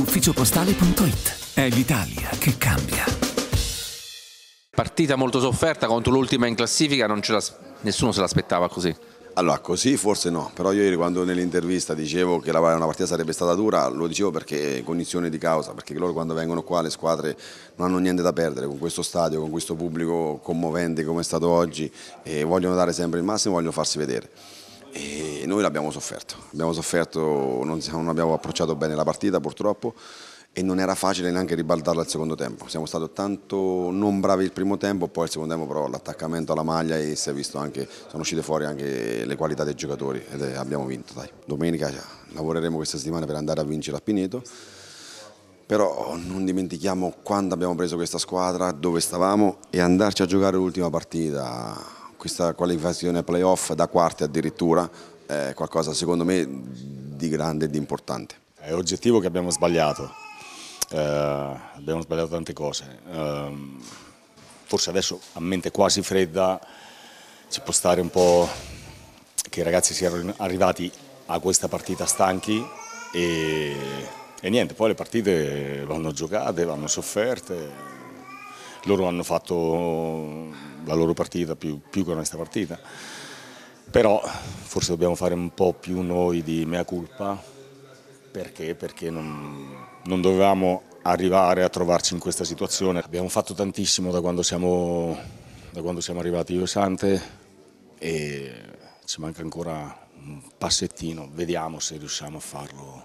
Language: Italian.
ufficiopostale.it. È l'Italia che cambia. Partita molto sofferta contro l'ultima in classifica, nessuno se l'aspettava così. Allora, così forse no, però io ieri quando nell'intervista dicevo che la, una partita sarebbe stata dura, lo dicevo perché in cognizione di causa, perché loro quando vengono qua le squadre non hanno niente da perdere con questo stadio, con questo pubblico commovente come è stato oggi e vogliono dare sempre il massimo, vogliono farsi vedere e noi l'abbiamo sofferto, abbiamo sofferto, non, non abbiamo approcciato bene la partita purtroppo e non era facile neanche ribaltarla al secondo tempo. Siamo stati tanto non bravi il primo tempo, poi il secondo tempo però l'attaccamento alla maglia e si è visto anche, sono uscite fuori anche le qualità dei giocatori ed abbiamo vinto. Dai. Domenica cioè, lavoreremo questa settimana per andare a vincere a Pineto, però non dimentichiamo quando abbiamo preso questa squadra, dove stavamo e andarci a giocare l'ultima partita questa qualificazione playoff da quarti addirittura è qualcosa secondo me di grande e di importante. È oggettivo che abbiamo sbagliato, eh, abbiamo sbagliato tante cose, eh, forse adesso a mente quasi fredda ci può stare un po' che i ragazzi siano arrivati a questa partita stanchi e, e niente, poi le partite vanno giocate, vanno sofferte loro hanno fatto la loro partita più, più che la partita, però forse dobbiamo fare un po' più noi di mea culpa perché, perché non, non dovevamo arrivare a trovarci in questa situazione. Abbiamo fatto tantissimo da quando siamo, da quando siamo arrivati io e Sante e ci manca ancora un passettino, vediamo se riusciamo a farlo